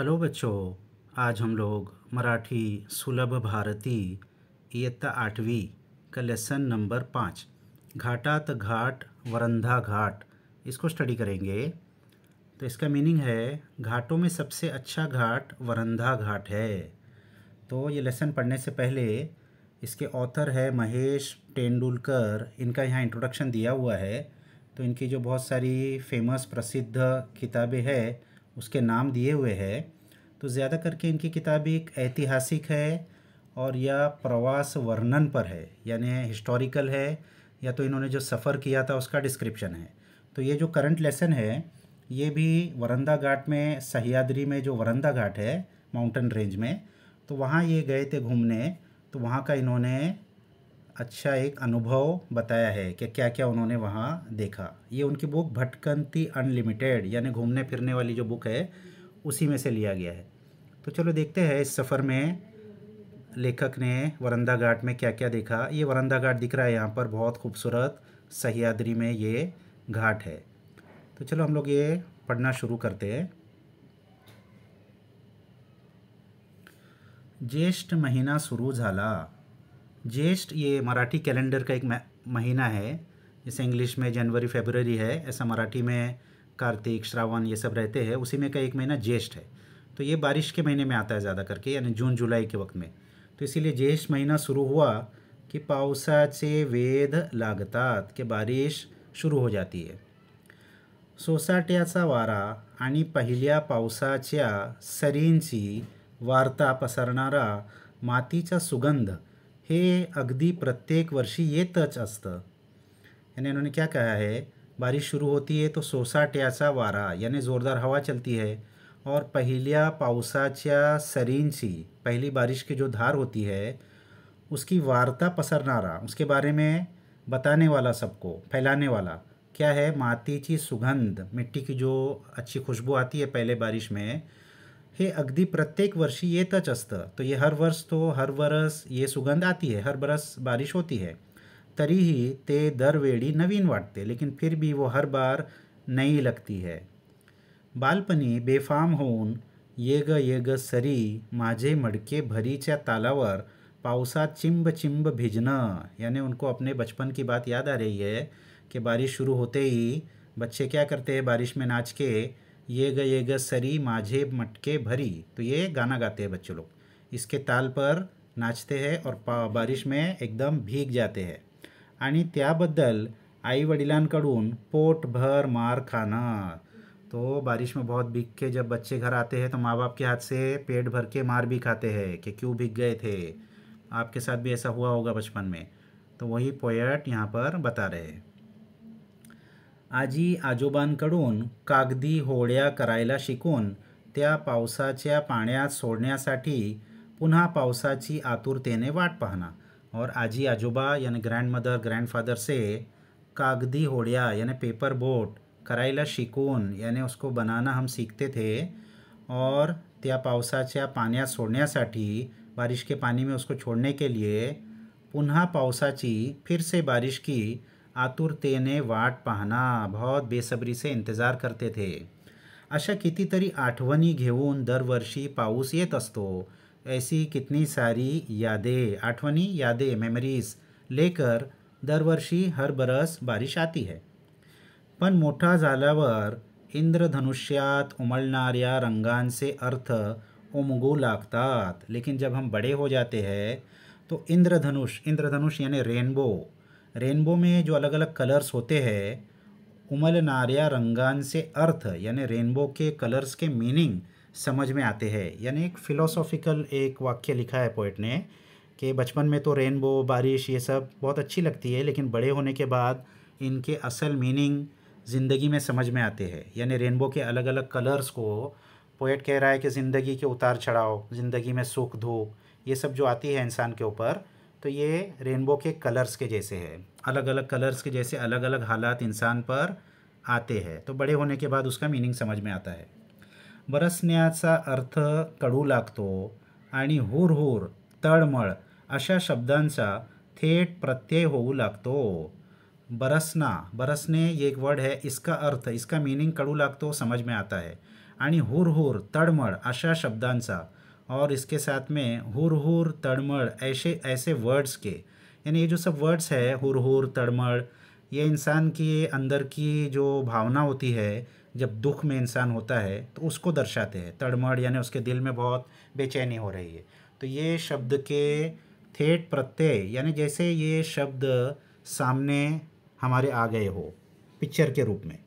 hello बच्चों आज हम लोग मराठी सुलभ भारती इयत्ता आठवीं का लेसन नंबर पाँच घाटात घाट वरंधा घाट इसको स्टडी करेंगे तो इसका मीनिंग है घाटों में सबसे अच्छा घाट वरंधा घाट है तो ये लेसन पढ़ने से पहले इसके ऑथर है महेश तेंडुलकर इनका यहाँ इंट्रोडक्शन दिया हुआ है तो इनकी जो बहुत सारी फेमस प्रसिद्ध किताबें हैं उसके नाम दिए हुए है तो ज़्यादा करके इनकी किताब एक ऐतिहासिक है और या प्रवास वर्णन पर है यानी हिस्टोरिकल है या तो इन्होंने जो सफ़र किया था उसका डिस्क्रिप्शन है तो ये जो करंट लेसन है ये भी वरंदा घाट में सहयाद्री में जो वरंदा घाट है माउंटेन रेंज में तो वहाँ ये गए थे घूमने तो वहाँ का इन्होंने अच्छा एक अनुभव बताया है कि क्या क्या उन्होंने वहाँ देखा ये उनकी बुक भटकंती अनलिमिटेड यानी घूमने फिरने वाली जो बुक है उसी में से लिया गया है तो चलो देखते हैं इस सफ़र में लेखक ने वरंदा घाट में क्या क्या देखा ये वरंदा घाट दिख रहा है यहाँ पर बहुत खूबसूरत सहयाद्री में ये घाट है तो चलो हम लोग ये पढ़ना शुरू करते हैं ज्येष्ठ महीना सुरू झाला ज्येष्ठ ये मराठी कैलेंडर का एक महीना है जैसे इंग्लिश में जनवरी फेबररी है ऐसा मराठी में कार्तिक श्रावण ये सब रहते हैं उसी में का एक महीना ज्येष्ठ है तो ये बारिश के महीने में आता है ज़्यादा करके यानी जून जुलाई के वक्त में तो इसीलिए ज्येष्ठ महीना शुरू हुआ पावसा पावसाचे वेद लागता के बारिश शुरू हो जाती है सोसाट्याचा वारा आणि पहिल्या पावसाच्या सरींची वार्ता पसरणारा मातीचा सुगंध हे अगदी प्रत्येक वर्षी येतच असतं यानी उन्होंने क्या कहा है बारिश शुरू होती है तो सोसाट्याचा वारा यानी जोरदार हवा चलती है और पहिल्या पावसाच्या सरींची पहली बारिश की जो धार होती है उसकी वार्ता पसरनारा उसके बारे में बताने वाला सबको फैलाने वाला क्या है माती की सुगंध मिट्टी की जो अच्छी खुशबू आती है पहले बारिश में हे अगदी प्रत्येक वर्षी येतच असतं तो ये हर वर्ष तो हर वरस ये सुगंध आती है हर बरस बारिश होती है तरीही ते दरवेळी नवीन वाटते लेकिन फिर भी वो हर बार नई लगती है बालपणी बेफाम होऊन ये ग ये ग सरी माझे मडके भरीच्या तालावर पावसा चिंब चिंब भिजणं यानी उनको अपने बचपन की बात याद आ रही है कि बारिश शुरू होते ही बच्चे क्या करते हैं बारिश में नाच के ये ग ये ग सरी माझे मटके भरी तो ये गाना गाते हैं बच्चे लोग इसके ताल पर नाचते हैं और बारिश में एकदम भीग जाते हैं आई त्याबद्दल पोट भर मार खाना तो बारिश में बहुत भीग के जब बच्चे घर आते हैं तो माँ बाप के हाथ से पेट भर के मार भी खाते हैं कि क्यों भीग गए थे आपके साथ भी ऐसा हुआ होगा बचपन में तो वही पोएट यहाँ पर बता रहे हैं आजी आजोबांकडून कागदी होड्या करायला शिकून त्या पावसाच्या पाण्यात सोडण्यासाठी पुन्हा पावसाची आतुरतेने वाट पाहना और आजी आजोबा यानी ग्रँडमदर ग्रैंडफादर से कागदी होड़िया यानी पेपर बोट करायला शिकून यानी उसको बनाना हम सीखते थे और त्या पावसाच्या पाण्यात सोडण्यासाठी बारिश के पानी में उसको छोड़ने के लिए पुनः पावसाची फिर से बारिश की आतुरते ने वाट पाहणा बहुत बेसब्री से इंतजार करते थे अशा कितीतरी आठवणी घेऊन दरवर्षी पाऊस येत असतो ऐसी कितनी सारी यादें आठवनी यादें मेमरीज लेकर दरवर्षी हर बरस बारिश आती है पण मोठा झाल्यावर इंद्रधनुष्यात रंगान रंगांचे अर्थ उमगू लागतात लेकिन जब हम बड़े हो जाते हैं तो इंद्रधनुष इंद्रधनुष यानी रेनबो रेनबो में जो अलग अलग कलर्स होते हैं उमल नारिया रंगान से अर्थ यानी रेनबो के कलर्स के मीनिंग समझ में आते हैं यानी एक फ़िलोसॉफ़िकल एक वाक्य लिखा है पोइट ने कि बचपन में तो रेनबो बारिश ये सब बहुत अच्छी लगती है लेकिन बड़े होने के बाद इनके असल मीनिंग ज़िंदगी में समझ में आते हैं यानी रेनबो के अलग अलग कलर्स को पोइट कह रहा है कि ज़िंदगी के उतार चढ़ाव ज़िंदगी में सुख दुख ये सब जो आती है इंसान के ऊपर तो ये रेनबो के कलर्स के जैसे है अलग अलग कलर्स के जैसे अलग अलग हालात इंसान पर आते हैं तो बड़े होने के बाद उसका मीनिंग समझ में आता है बरसण्याचा अर्थ कडू लागतो आणि हुर तळमळ अशा शब्दांचा थेट प्रत्यय होऊ लागतो बरसना बरसने ये एक वर्ड है इसका अर्थ इसका मीनिंग कडू लागतो समझ में आता है आणि हुर तळमळ अशा शब्दांचा और इसके साथ में हुर हुर तड़मड़ ऐसे ऐसे वर्ड्स के यानी ये जो सब वर्ड्स है हुर हुर तड़मड़ ये इंसान की अंदर की जो भावना होती है जब दुख में इंसान होता है तो उसको दर्शाते हैं तड़मड़ यानी उसके दिल में बहुत बेचैनी हो रही है तो ये शब्द के थेट प्रत्यय यानी जैसे ये शब्द सामने हमारे आ गए हो पिक्चर के रूप में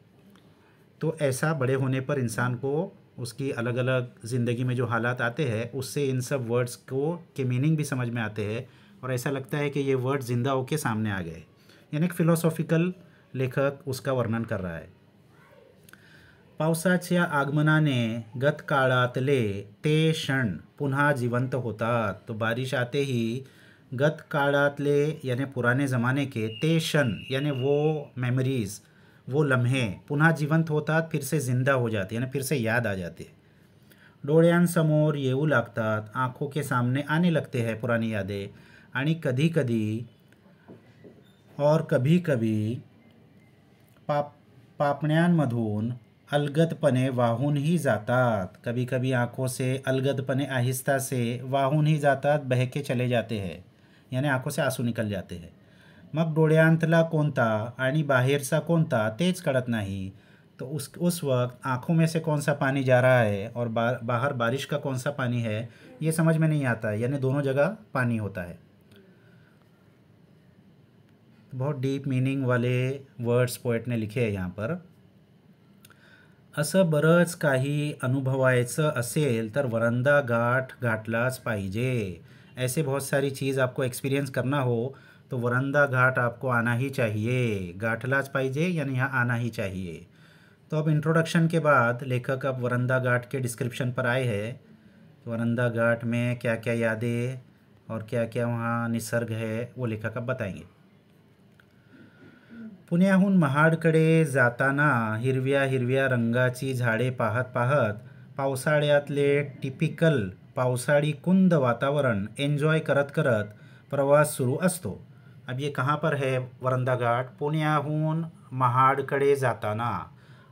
तो ऐसा बड़े होने पर इंसान को उसकी अलग अलग ज़िंदगी में जो हालात आते हैं उससे इन सब वर्ड्स को के मीनिंग भी समझ में आते हैं और ऐसा लगता है कि ये वर्ड ज़िंदा होकर सामने आ गए यानी एक फिलोसॉफिकल लेखक उसका वर्णन कर रहा है पावसाच्या आगमनाने गत काळातले ते क्षण पुनः जिवंत होतात तो बारिश आते ही गत काळातले यानी पुराने ज़माने के ते क्षण यानी वो मेमोरीज़ वो लम्हे पुनः जीवंत होता फिर से जिंदा हो जाते यानी फिर से याद आ जाते समोर येऊ लगता आँखों के सामने आने लगते हैं पुरानी यादें आनी कधी कधी और कभी कभी पाप अलगदपने वाहन ही जाता कभी कभी आँखों से अलगदपने आहिस्ता से वाहून ही जाता बह के चले जाते हैं यानी आँखों से आंसू निकल जाते हैं मग डोळ्यांतला कोणता आणि बाहरचा कोणता तेच कळत नाही तो उस उस वक्त आँखों में से कौन सा पानी जा रहा है और बा, बाहर बारिश का कौन सा पानी है ये समझ में नहीं आता यानी दोनों जगह पानी होता है बहुत डीप मीनिंग वाले वर्ड्स पोएट ने लिखे यहाँ पर असं बरंच काही अनुभवायचं असेल तर वरंदा गाठ गाठलाच पाहिजे ऐसे बहुत सारी चीज़ आपको एक्सपीरियंस करना हो तो वरंदा घाट आपको आना ही चाहिए घाटलाज पाइजे यानी यहाँ आना ही चाहिए तो अब इंट्रोडक्शन के बाद लेखक अब वरंदा घाट के डिस्क्रिप्शन पर आए हैं तो वरंदा घाट में क्या क्या यादें और क्या क्या वहाँ निसर्ग है वो लेखक अब बताएंगे पुण्याहून महाडकडे जाताना हिरव्या हिरव्या रंगाची झाडे पाहत पाहत पावसाळ्यातले टिपिकल पावसाळी कुंद वातावरण एन्जॉय करत करत प्रवास सुरू असतो अब ये कहाँ पर है वरंदा घाट पुण्याहून जाता ना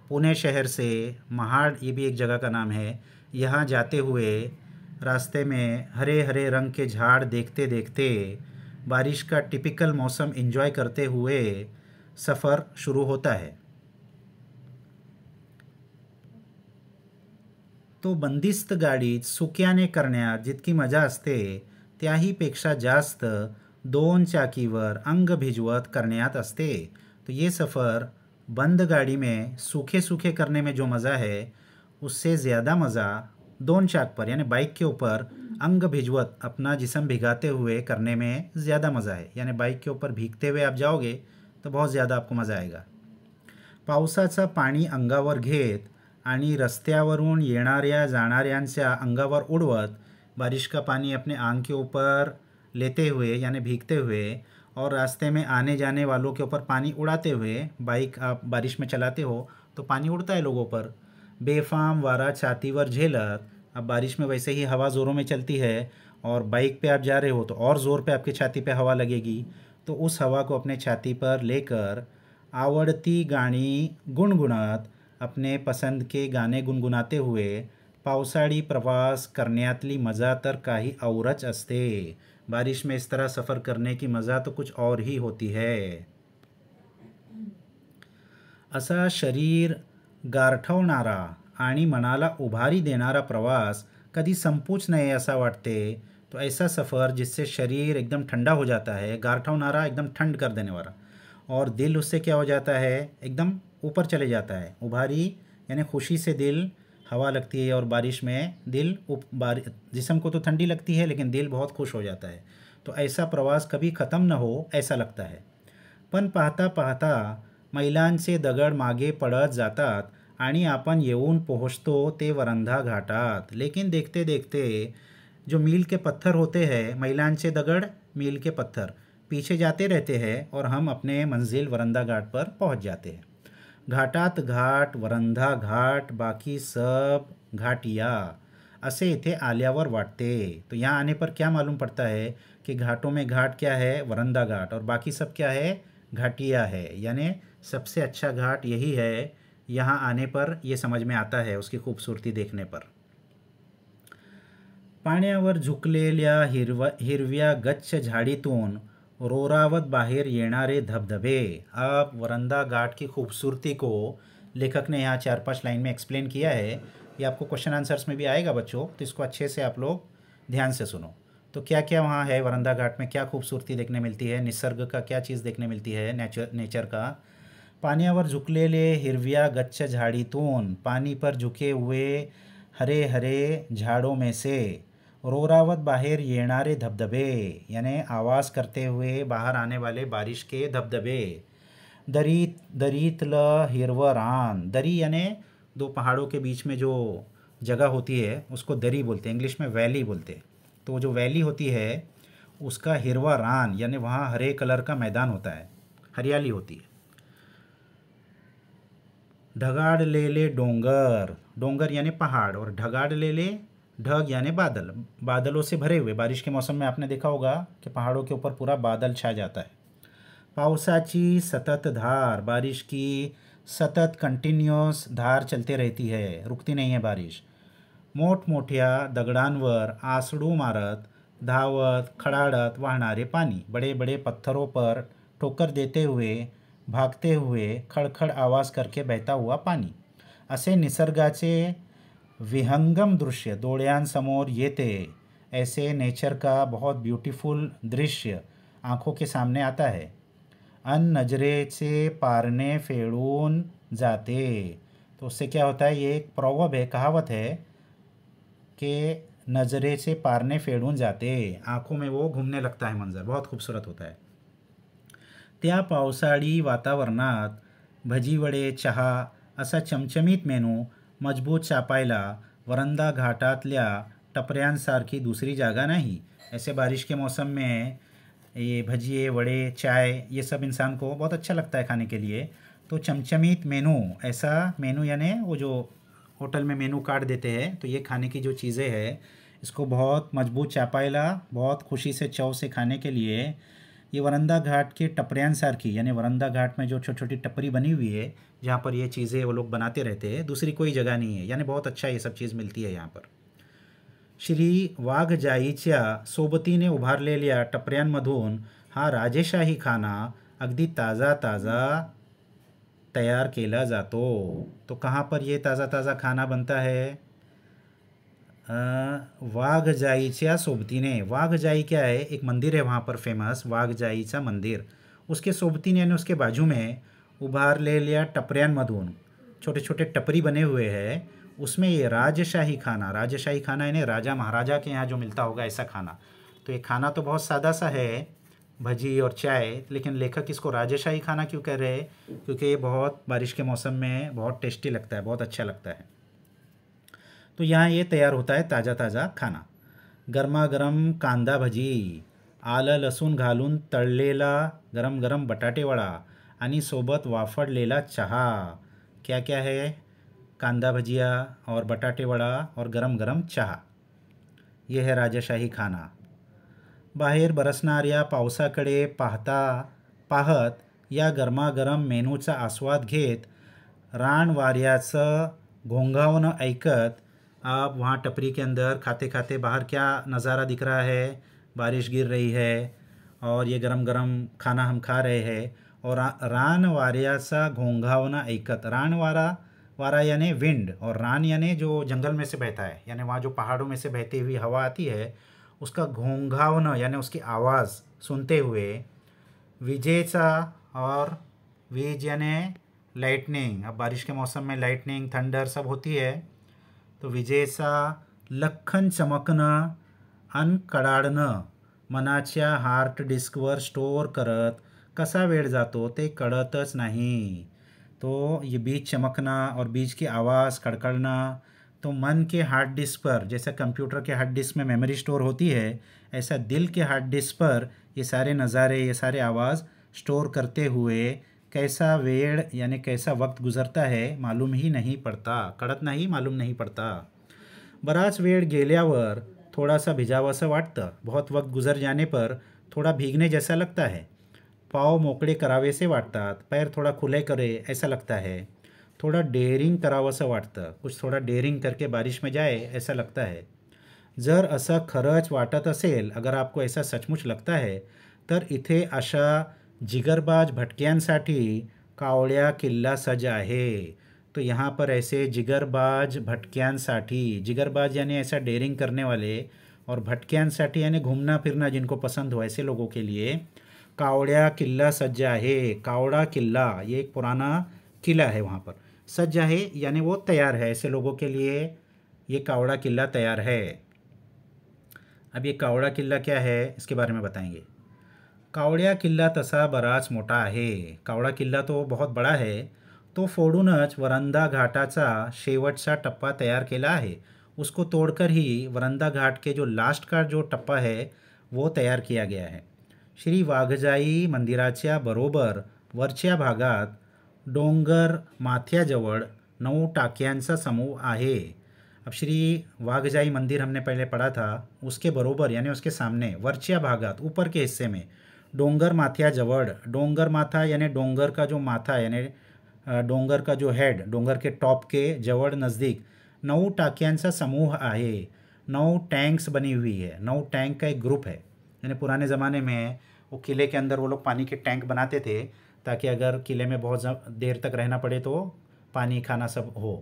पुणे शहर से महाड़ ये भी एक जगह का नाम है यहाँ जाते हुए रास्ते में हरे हरे रंग के झाड़ देखते देखते बारिश का टिपिकल मौसम इन्जॉय करते हुए सफ़र शुरू होता है तो बंदिस्त गाड़ी सुक्याने करना जितकी मजा आते त्याहीपेक्षा जास्त दोन चाकीवर अंग भिजवत करण्यात असते तो ये सफ़र बंद गाड़ी में सूखे सूखे करने में जो मज़ा है उससे ज़्यादा मज़ा दोन चाक पर यानी बाइक के ऊपर अंग भिजवत अपना जिसम भिगाते हुए करने में ज़्यादा मज़ा है यानी बाइक के ऊपर भीगते हुए आप जाओगे तो बहुत ज़्यादा आपको मज़ा आएगा पावसाचं पाणी अंगावर घेत आणि रस्त्यावरून येणाऱ्या जाणाऱ्यांच्या अंगावर उडवत बारिश का पानी अपने आंग के ऊपर लेते हुए यानी भीगते हुए और रास्ते में आने जाने वालों के ऊपर पानी उड़ाते हुए बाइक आप बारिश में चलाते हो तो पानी उड़ता है लोगों पर बेफाम वारा छाती वर झेलत अब बारिश में वैसे ही हवा ज़ोरों में चलती है और बाइक पे आप जा रहे हो तो और ज़ोर पे आपकी छाती पे हवा लगेगी तो उस हवा को अपने छाती पर लेकर आवड़ती गाणी गुनगुनात अपने पसंद के गाने गुनगुनाते हुए पावसाड़ी प्रवास करण्यातली मजा तर काही औरच असते बारिश में इस तरह सफ़र करने की मज़ा तो कुछ और ही होती है असा शरीर गारठवणारा आणि मनाला उभारी देणारा प्रवास कधी संपूच नहीं ऐसा वाटते तो ऐसा सफ़र जिससे शरीर एकदम ठंडा हो जाता है गारठवणारा एकदम ठंड कर देने वाला और दिल उससे क्या हो जाता है एकदम ऊपर चले जाता है उभारी यानी खुशी से दिल हवा लगती है और बारिश में दिल उप बार जिसम को तो ठंडी लगती है लेकिन दिल बहुत खुश हो जाता है तो ऐसा प्रवास कभी ख़त्म न हो ऐसा लगता है पहाता पाहता पाहता से दगड मागे पडत जातात आणि आपन येऊन पहुँचतो ते वरंधा घाटात लेकिन देखते देखते जो मील के पत्थर होते हैं से दगड मील के पत्थर पीछे जाते रहते हैं और हम अपने मंजिल वरंदा घाट पर पहुँच जाते हैं घाटात घाट वरंधा घाट बाकी सब घाटिया असे इथे आल्यावर वाटते तो यहाँ आने पर क्या मालूम पड़ता है कि घाटों में घाट क्या है वरंदा घाट और बाकी सब क्या है घाटिया है यानी सबसे अच्छा घाट यही है यहाँ आने पर यह समझ में आता है उसकी खूबसूरती देखने पर पाण्यावर झुकलेल्या हिरव हिरव्या गच्छ झाडीतून रोरावत ये येणारे धबधबे अब वरंदा घाट की खूबसूरती को लेखक ने यहाँ चार पांच लाइन में एक्सप्लेन किया है ये आपको क्वेश्चन आंसर्स में भी आएगा बच्चों तो इसको अच्छे से आप लोग ध्यान से सुनो तो क्या क्या वहाँ है वरंदा घाट में क्या खूबसूरती देखने मिलती है निसर्ग का क्या चीज़ देखने मिलती है नेचर नेचर का झुकले ले हिरव्या गच्छ झाडीतून पानी पर झुके हुए हरे हरे झाड़ों में से रोरावत ये येणारे धबधबे यानी आवाज़ करते हुए बाहर आने वाले बारिश के धबधबे दरीत दरीतलं हिरवं रान दरी यानी दो पहाड़ों के बीच में जो जगह होती है उसको दरी बोलते हैं इंग्लिश में वैली बोलते हैं तो जो वैली होती है उसका हिरवा रान यानी वहाँ हरे कलर का मैदान होता है हरियाली होती है ढगाड़ ले ले डोंगर डोंगर यानी पहाड़ और ढगाड़ ले ले ढग यानी बादल बादलों से भरे हुए बारिश के मौसम में आपने देखा होगा कि पहाड़ों के ऊपर पूरा बादल छा जाता है पावसाची सतत धार बारिश की सतत कंटिन्यूस धार चलते रहती है रुकती नहीं है बारिश मोट मोटिया दगडांवर आसडू मारत धावत खड़ाड़त वाहणारे पानी बड़े बड़े पत्थरों पर ठोकर देते हुए भागते हुए खड़खड़ आवाज करके बहता हुआ पानी असे निसर्गाचे विहंगम दृश्य दोड़ियान समोर ये थे ऐसे नेचर का बहुत ब्यूटीफुल दृश्य आँखों के सामने आता है अन नजरे से पारने फेड़ून जाते तो उससे क्या होता है ये एक प्रवब है कहावत है कि नज़रे से पारने फेड़ून जाते आँखों में वो घूमने लगता है मंजर बहुत खूबसूरत होता है त्या पावसाड़ी वातावरणात भजीवडे चहा असा चमचमीत मेनू मजबूत छापायला वरंदा घाटातल्या टपऱ्यांसारखी दूसरी जागा नहीं ऐसे बारिश के मौसम में ये भजिए वड़े चाय ये सब इंसान को बहुत अच्छा लगता है खाने के लिए तो चमचमीत मेनू ऐसा मेनू यानी वो जो होटल में मेनू कार्ड देते हैं तो ये खाने की जो चीज़ें है इसको बहुत मजबूत चापाइला बहुत खुशी से चव से खाने के लिए ये वरंदा घाट के टपरियान सार की यानी वरंदा घाट में जो छोटी छोटी टपरी बनी हुई है जहाँ पर ये चीज़ें वो लोग बनाते रहते हैं दूसरी कोई जगह नहीं है यानी बहुत अच्छा ये सब चीज़ मिलती है यहाँ पर श्री वाघ सोबती ने उभार ले उभारलेल्या मधुन हा राजेशाही खाना अगदी ताज़ा ताज़ा तैयार केला जातो तो कहाँ पर ये ताज़ा ताज़ा खाना बनता है ने सोबतीने जाई क्या है एक मंदिर है वहाँ पर फेमस वाघ वाघजाईचा मंदिर उसके ने यानी उसके बाजू में उभार ले लिया टपरियान मधुन छोटे छोटे टपरी बने हुए हैं उसमें ये राजशाही खाना राजशाही खाना यानी राजा महाराजा के यहाँ जो मिलता होगा ऐसा खाना तो ये खाना तो बहुत सादा सा है भजी और चाय लेकिन लेखक इसको राजशाही खाना क्यों कह रहे हैं क्योंकि ये बहुत बारिश के मौसम में बहुत टेस्टी लगता है बहुत अच्छा लगता है तो यहाँ ये तैयार होता है ताज़ा ताज़ा खाना गरमागरम कांदा भजी आलं लसूण घालून तळलेला गरम गरम बटाटेवडा आणि सोबत वाफडलेला चहा क्या क्या है कांदा भजिया और बटाटे वड़ा और गरम गरम चहा ये है राजाशाही खाना बाहेर बरसणाऱ्या पावसाकडे पाहता पाहत या गरमागरम मेनूचा आस्वाद घेत वाऱ्याचं घोंघावणं ऐकत आप वहाँ टपरी के अंदर खाते खाते बाहर क्या नज़ारा दिख रहा है बारिश गिर रही है और ये गरम गरम खाना हम खा रहे हैं और रान सा घोंघावना एकत रान वारा वारा यानी विंड और रान यानी जो जंगल में से बहता है यानी वहाँ जो पहाड़ों में से बहती हुई हवा आती है उसका घोंघावना यानी उसकी आवाज़ सुनते हुए विजेचा और वीज यानी लाइटनिंग अब बारिश के मौसम में लाइटनिंग थंडर सब होती है तो विजेसा लखन चमकन अन कड़ाड़न मनाच्या हार्ट डिस्कवर स्टोर करत कसा वेळ जातो ते कळतच नाही तो ये बीज चमकना और बीज की आवाज़ कड़कड़ना तो मन के हार्ड डिस्क पर जैसा कंप्यूटर के हार्ड डिस्क में मेमोरी स्टोर होती है ऐसा दिल के हार्ड डिस्क पर ये सारे नज़ारे ये सारे आवाज़ स्टोर करते हुए कैसा वेड़ यानी कैसा वक्त गुजरता है मालूम ही नहीं पडता कड़त नहीं मालूम नहीं पडता बराच वेळ गेल्यावर सा भिजावंसं वाटत बहुत वक्त गुजर जाने पर थोड़ा भीगने जैसा लगता है पाव मोकड़े करावे से वाटतात पैर थोड़ा खुले करे ऐसा लगता है थोड़ा कराव सा वाटत कुछ थोड़ा डेरिंग करके बारिश में जाए ऐसा लगता है जर असा खरच वाटत असेल अगर आपको ऐसा सचमुच लगता है तर इथे अशा जिगरबाज भटक्यांसाठी कावळ्या किल्ला सज आहे तो यहाँ पर ऐसे जिगरबाज भटक्यांसाठी जिगरबाज यानी ऐसा डेयरिंग करने वाले और भटक्यांसाठी यानी घूमना फिरना जिनको पसंद हो ऐसे लोगों के लिए कावड़ा किला सज्जा है कावड़ा किला ये एक पुराना किला है वहाँ पर सज्जा है यानी वो तैयार है ऐसे लोगों के लिए ये कावड़ा किला तैयार है अब ये कावड़ा किला क्या है इसके बारे में बताएंगे कावड़िया किल्ला तसा बराच मोटा है कावडा किल्ला तो बहुत बडा है तो फोड़न वरंदा घाटा शेवट सा टप्पा तैयार केला है उसको तोड़कर ही वरंदा घाट के जो लास्ट का जो टप्पा है वो तैयार किया गया है श्री वाघजाई मंदिरा बरोबर वरचा भागात डोंगर माथ्याजवळ नौ टाक समूह आहे अब श्री वाघजाई मंदिर हमने पहले पढ़ा था उसके बरोबर यानी उसके सामने वर्चिया भागात ऊपर के हिस्से में डोंगर माथिया जवड़ डोंगर माथा यानी डोंगर का जो माथा यानी डोंगर का जो हेड डोंगर के टॉप के जवड़ नज़दीक नऊ सा समूह आए नौ टैंक्स बनी हुई है नौ टैंक का एक ग्रुप है यानी पुराने ज़माने में वो किले के अंदर वो लोग पानी के टैंक बनाते थे ताकि अगर किले में बहुत देर तक रहना पड़े तो पानी खाना सब हो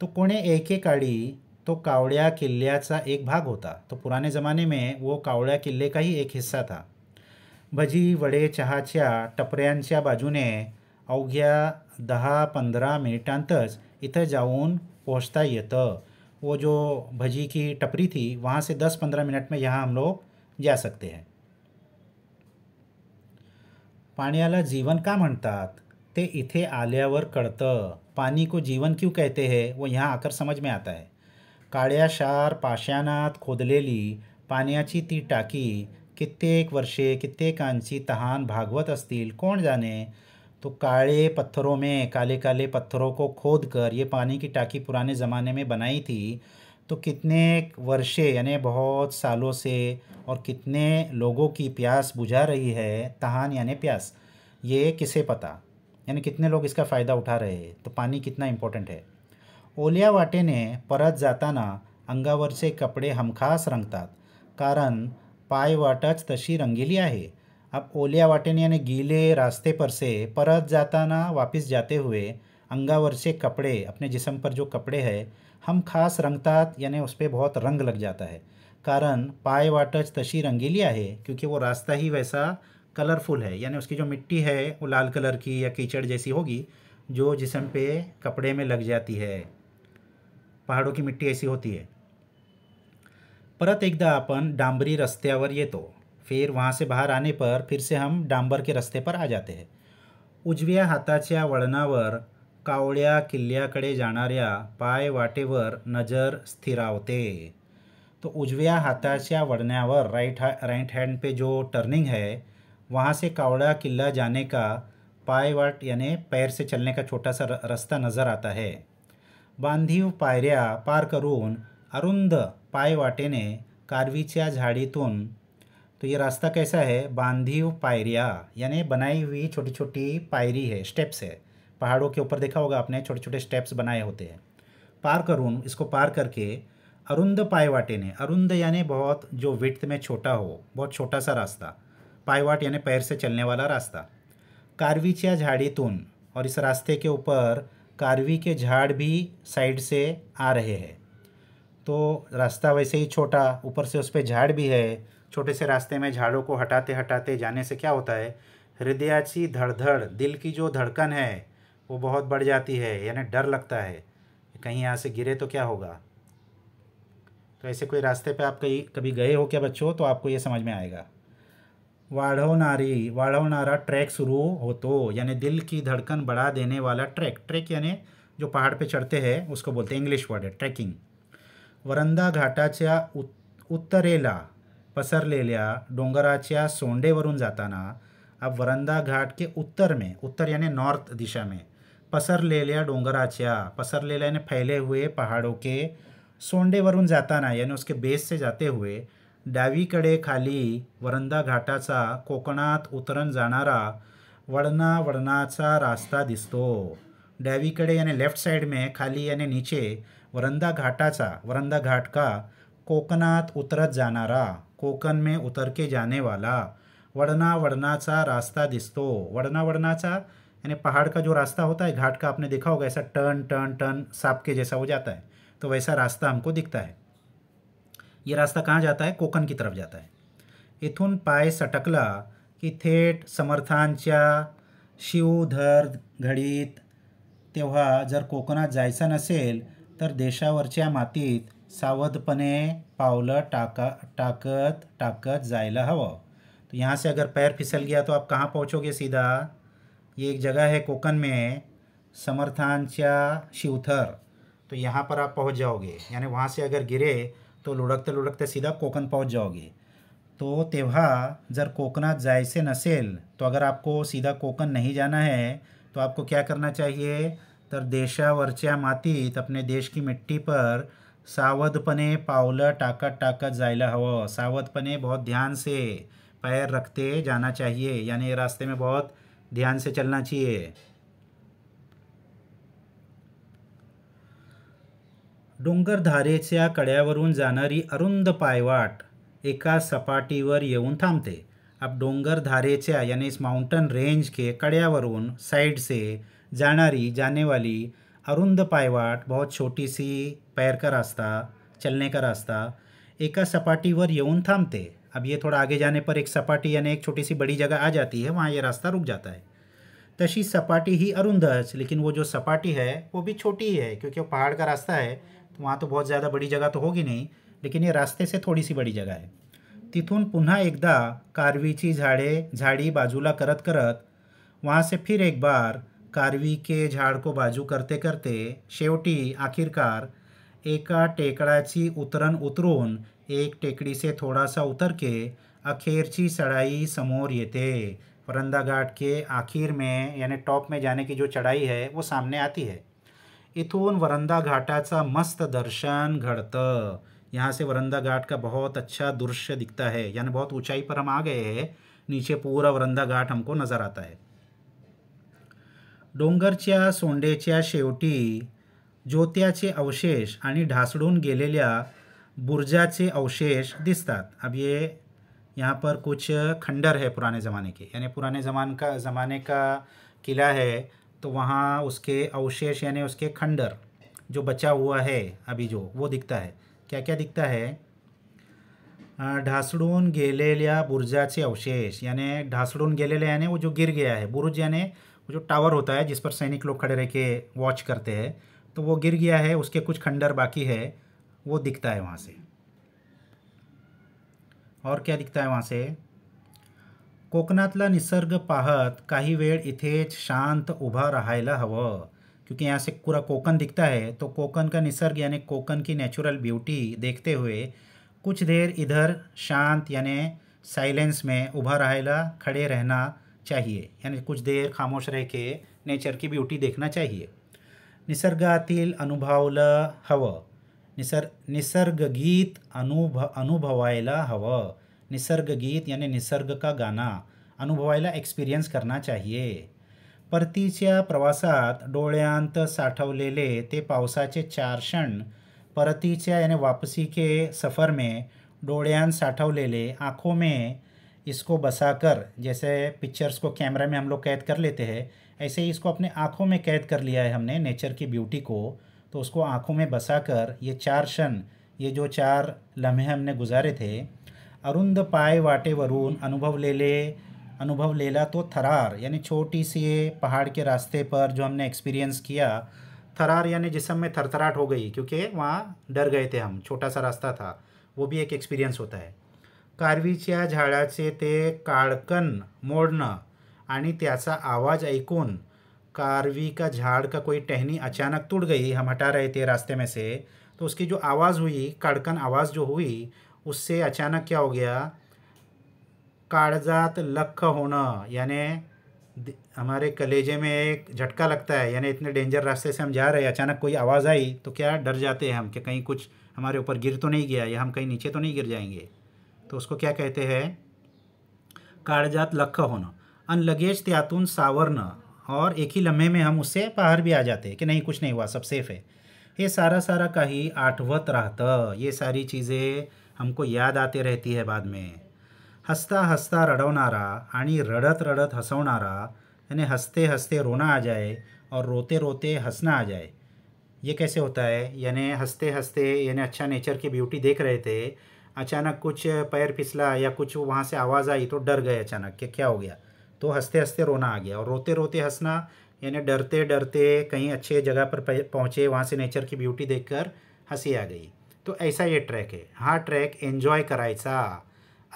तो कोणे काड़ी तो कावड़िया किल्ल्याचा एक भाग होता तो पुराने ज़माने में वो कावड़िया किले का ही एक हिस्सा था भजी वडे चहा टपऱ्यांच्या बाजू अवघ्या दहा पंद्रह मिनिटांत इत जाऊन पोचता येतं वो जो भजी की टपरी थी वहाँ से दस पंद्रह मिनट में यहाँ हम लोग जा सकते हैं पाण्याला जीवन का मनता ते इथे आल्यावर कळतं पानी को जीवन क्यों कहते हैं वो यहाँ आकर समझ में आता है काळ्या शार खोदले खोदलेली पाण्याची ती टाकी कित्येक वर्षे कित्येकांशी तहान भागवत असतील कौन जाने तो काले पत्थरों में काले काले पत्थरों को खोद कर ये पानी की टाकी पुराने ज़माने में बनाई थी तो कितने वर्षे यानी बहुत सालों से और कितने लोगों की प्यास बुझा रही है तहान यानी प्यास ये किसे पता यानी कितने लोग इसका फ़ायदा उठा रहे हैं तो पानी कितना इम्पोर्टेंट है ओलिया ने परत ना अंगावर से कपडे हमखास रंगता कारण पाय वाटच तशी रंगीली आहे अब ओल्या वाटेने आणि गीले रास्ते पर से परत जाताना वापस जाते हुए अंगावर से कपड़े अपने जिसम पर जो कपड़े है हम खास रंगतात यानी उस पर बहुत रंग लग जाता है कारण पाए वाटच तशी रंगीली है क्योंकि वो रास्ता ही वैसा कलरफुल है यानी उसकी जो मिट्टी है वो लाल कलर की या कीचड़ जैसी होगी जो जिसम पे कपड़े में लग जाती है पहाड़ों की मिट्टी ऐसी होती है परत एकदा अपन डांबरी रस्त्यावर येतो फिर वहाँ से बाहर आने पर फिर से हम डांबर के रस्ते पर आ जाते हैं उजव्या हाताच्या वळणावर कावळ्या किल्ल्याकडे जाणाऱ्या पायवाटेवर नजर स्थिरावते तो उजव्या हाताच्या वळणावर राइट हा राइट हैंड पे जो टर्निंग है वहाँ से कावड़ा किला जाने का पायवाट यानी पैर से चलने का छोटा सा रास्ता नज़र आता है बांधीव पायरिया पार करून अरुंद पायवाटेने कारवीच्या झाडीतून तो ये रास्ता कैसा है बांधीव पायरिया यानी बनाई हुई छोटी छोटी पायरी है स्टेप्स है पहाड़ों के ऊपर देखा होगा आपने छोटे छोटे स्टेप्स बनाए होते हैं पार करून इसको पार करके अरुंद पायवाटे ने अरुंद यानी बहुत जो विट्थ में छोटा हो बहुत छोटा सा रास्ता पायवाट यानी पैर से चलने वाला रास्ता झाड़ी तुन और इस रास्ते के ऊपर कारवी के झाड़ भी साइड से आ रहे हैं तो रास्ता वैसे ही छोटा ऊपर से उस पर झाड़ भी है छोटे से रास्ते में झाड़ों को हटाते हटाते जाने से क्या होता है हृदयाची धड़धड़ दिल की जो धड़कन है वो बहुत बढ़ जाती है यानी डर लगता है कहीं यहाँ से गिरे तो क्या होगा तो ऐसे कोई रास्ते पे आप कहीं कभी गए हो क्या बच्चों तो आपको ये समझ में आएगा वाढ़ो नारा ट्रैक शुरू हो तो यानी दिल की धड़कन बढ़ा देने वाला ट्रैक ट्रैक यानी जो पहाड़ पे चढ़ते हैं उसको बोलते हैं इंग्लिश वर्ड है ट्रैकिंग वरंदा घाटाच्या उत् उत्तरेला पसरलेल्या डोंगराच्या सोंडेवरून जाताना अब वरंदा घाट के उत्तर में उत्तर यानी नॉर्थ दिशा में पसरलेल्या डोंगराच्या पसरलेल्या यानी फैले हुए पहाड़ों के सोंडेवरून जाताना यानी उसके बेस से जाते हुए डावीकडे खाली वरंदा घाटाचा कोकणात उतरण जाणारा वळणा वळणाचा रास्ता दिसतो डावीकडे याने लेफ्ट साइड में खाली याने नीचे वरंदा घाटाचा वरंदा घाट का कोकणात उतरत जाणारा कोकण में उतर के जाने वाला वड़ना वड़नाचा रास्ता दिसतो वड़ना वड़नाचा यानी पहाड़ का जो रास्ता होता है घाट का आपने देखा होगा ऐसा टर्न टर्न टर्न सांप के जैसा हो जाता है तो वैसा रास्ता हमको दिखता है ये रास्ता कहाँ जाता है कोकण की तरफ जाता है इथुन पाय सटकला की थेट समर्थांच्या शिवधर घडीत तेव्हा जर कोकणात जायचं नसेल तर देशावरच्या मातीत सावधपणे पावलं टाका टाकत टाकत जायला हवं तो यहाँ से अगर पैर फिसल गया तो आप कहाँ पहुँचोगे सीधा ये एक जगह है कोकन में समर्थानच्या शिवथर तो यहाँ पर आप पहुँच जाओगे यानी वहाँ से अगर गिरे तो लुढकते लुढकते सीधा कोकण पहुँच जाओगे तो तेव्हा जर कोकणात जायसे नसेल तो अगर आपको सीधा कोकण नहीं जाना है तो आपको क्या करना चाहिए तर देशावरच्या मातीत अपने देश की मिट्टी पर सावधपणे पावलं टाकत टाकत जायला हवं सावधपने बहुत ध्यान से पैर रखते जाना चाहिए यानी रास्ते में बहुत ध्यान से चलना चाहिए डोंगरधारेच्या कड्यावरून जाणारी अरुंद पायवाट एका सपाटीवर येऊन थांबते अब डोंगरधारेच्या यानी इस माउंटन रेंज के कड्यावरून साइड से जानारी जाने वाली अरुंद पायवाट बहुत छोटी सी पैर का रास्ता चलने का रास्ता एका वर यौन थामते अब ये थोड़ा आगे जाने पर एक सपाटी यानी एक छोटी सी बड़ी जगह आ जाती है वहाँ ये रास्ता रुक जाता है तशी सपाटी ही अरुंधच लेकिन वो जो सपाटी है वो भी छोटी ही है क्योंकि वो पहाड़ का रास्ता है तो वहाँ तो बहुत ज़्यादा बड़ी जगह तो होगी नहीं लेकिन ये रास्ते से थोड़ी सी बड़ी जगह है तिथुन पुनः एकदा कारवीची झाडे झाडी बाजूला करत करत वहाँ से फिर एक बार कारवी के झाड को बाजू करते करते शेवटी आखिरकार टेकड़ा टेकडाची उतरन उतरून एक टेकड़ी से थोड़ा सा उतर के अखेर ची चढ़ाई समोर थे फरंदा घाट के आखिर में यानी टॉप में जाने की जो चढ़ाई है वो सामने आती है इथून वरंदा घाटाचा मस्त दर्शन घड़त यहाँ से वरंदा घाट का बहुत अच्छा दृश्य दिखता है यानी बहुत ऊंचाई पर हम आ गए हैं नीचे पूरा वरंदा घाट हमको नज़र आता है डोंगरच्या सोंडे शेवटी ज्योत्याचे अवशेष आणि ढासडून बुर्जा बुर्जाचे अवशेष दिसतात अब ये यहाँ पर कुछ खंडर है पुराने ज़माने के यानी पुराने जमान का ज़माने का किला है तो वहाँ उसके अवशेष यानी उसके खंडर जो बचा हुआ है अभी जो वो दिखता है क्या क्या दिखता है ढासडून गेलेल्या बुर्जाचे अवशेष यानी ढासडून गेले यानी वो जो गिर गया है बुर्ज यानी जो टावर होता है जिस पर सैनिक लोग खड़े रह के वॉच करते हैं तो वो गिर गया है उसके कुछ खंडर बाकी है वो दिखता है वहाँ से और क्या दिखता है वहाँ से कोकणातला निसर्ग पाहत काही वेळ इथेच शांत उभा राहायला हवं क्योंकि यहाँ से पूरा कोकन दिखता है तो कोकन का निसर्ग यानी कोकन की नेचुरल ब्यूटी देखते हुए कुछ देर इधर शांत यानी साइलेंस में उभा रहा खड़े रहना चाहिए यानी कुछ देर खामोश रह के नेचर की ब्यूटी देखना चाहिए निसर्गातील अनुभवला हवं निसर्ग गीत अनुभ अनुभवायला हवं गीत यानी निसर्ग का गाना अनुभवायला एक्सपिरियन्स करना चाहिए परतीच्या प्रवासात डोळ्यांत साठवलेले ते पावसाचे चार क्षण परतीच्या यानी वापसी के सफर में डोळ्यांत साठवलेले आँखों में इसको बसाकर जैसे पिक्चर्स को कैमरा में हम लोग कैद कर लेते हैं ऐसे ही इसको अपने आँखों में कैद कर लिया है हमने नेचर की ब्यूटी को तो उसको आँखों में बसा कर ये चार क्षण ये जो चार लम्हे हमने गुजारे थे अरुंद पाए वाटे वरुण अनुभव ले ले अनुभव लेला तो थरार यानी छोटी सी पहाड़ के रास्ते पर जो हमने एक्सपीरियंस किया थरार यानी जिसम में थरथराट हो गई क्योंकि वहाँ डर गए थे हम छोटा सा रास्ता था वो भी एक एक्सपीरियंस होता है कारवीच्या झाडाचे ते काळकन मोडणं आणि त्याचा आवाज़ ऐकून कारवी का झाड़ का कोई टहनी अचानक टूट गई हम हटा रहे थे रास्ते में से तो उसकी जो आवाज़ हुई कड़कन आवाज़ जो हुई उससे अचानक क्या हो गया कागजात लख होना यानि हमारे कलेजे में एक झटका लगता है यानी इतने डेंजर रास्ते से हम जा रहे हैं अचानक कोई आवाज़ आई तो क्या डर जाते हैं हम कि कहीं कुछ हमारे ऊपर गिर तो नहीं गया या हम कहीं नीचे तो नहीं गिर जाएंगे तो उसको क्या कहते हैं कागजात लख होना अन लगेज त्यातून सावरणं और एक ही लम्हे में हम उससे बाहर भी आ जाते हैं कि नहीं कुछ नहीं हुआ सब सेफ़ है ये सारा सारा का ही आठवत रहता ये सारी चीज़ें हमको याद आते रहती है बाद में हंसता हंसता रडवणारा आणि रडत रडत हंसवणारा यानी हंसते हंसते रोना आ जाए और रोते रोते हंसना आ जाए ये कैसे होता है यानी हंसते हंसते यानी अच्छा नेचर की ब्यूटी देख रहे थे अचानक कुछ पैर फिसला या कुछ वहाँ से आवाज़ आई तो डर गए अचानक कि क्या हो गया तो हंसते हंसते रोना आ गया और रोते रोते हंसना यानी डरते डरते कहीं अच्छे जगह पर पहुँचे वहाँ से नेचर की ब्यूटी देखकर हंसी आ गई तो ऐसा ये ट्रैक है हा ट्रैक एन्जॉय करायचा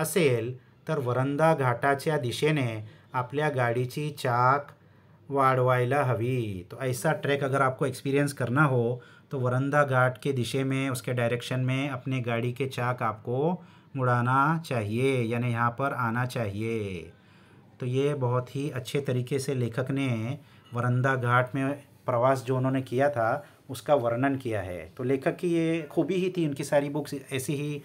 असेल तर वरंदा घाटाच्या दिशेने आपल्या गाडीची चाक वाढवायला हवी तो ऐसा ट्रैक अगर आपको एक्सपीरियंस करना हो तो वरंदा घाट के दिशे में उसके डायरेक्शन में अपने गाड़ी के चाक आपको मुड़ाना चाहिए यानी यहाँ पर आना चाहिए तो ये बहुत ही अच्छे तरीके से लेखक ने वरंदा घाट में प्रवास जो उन्होंने किया था उसका वर्णन किया है तो लेखक की ये खूबी ही थी उनकी सारी बुक्स ऐसी ही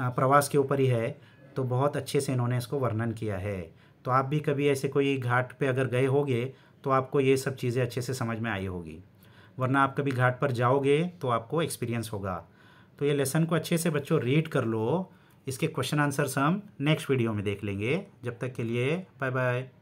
प्रवास के ऊपर ही है तो बहुत अच्छे से इन्होंने इसको वर्णन किया है तो आप भी कभी ऐसे कोई घाट पे अगर गए होगे तो आपको ये सब चीज़ें अच्छे से समझ में आई होगी वरना आप कभी घाट पर जाओगे तो आपको एक्सपीरियंस होगा तो ये लेसन को अच्छे से बच्चों रीड कर लो इसके क्वेश्चन आंसर्स हम नेक्स्ट वीडियो में देख लेंगे जब तक के लिए बाय बाय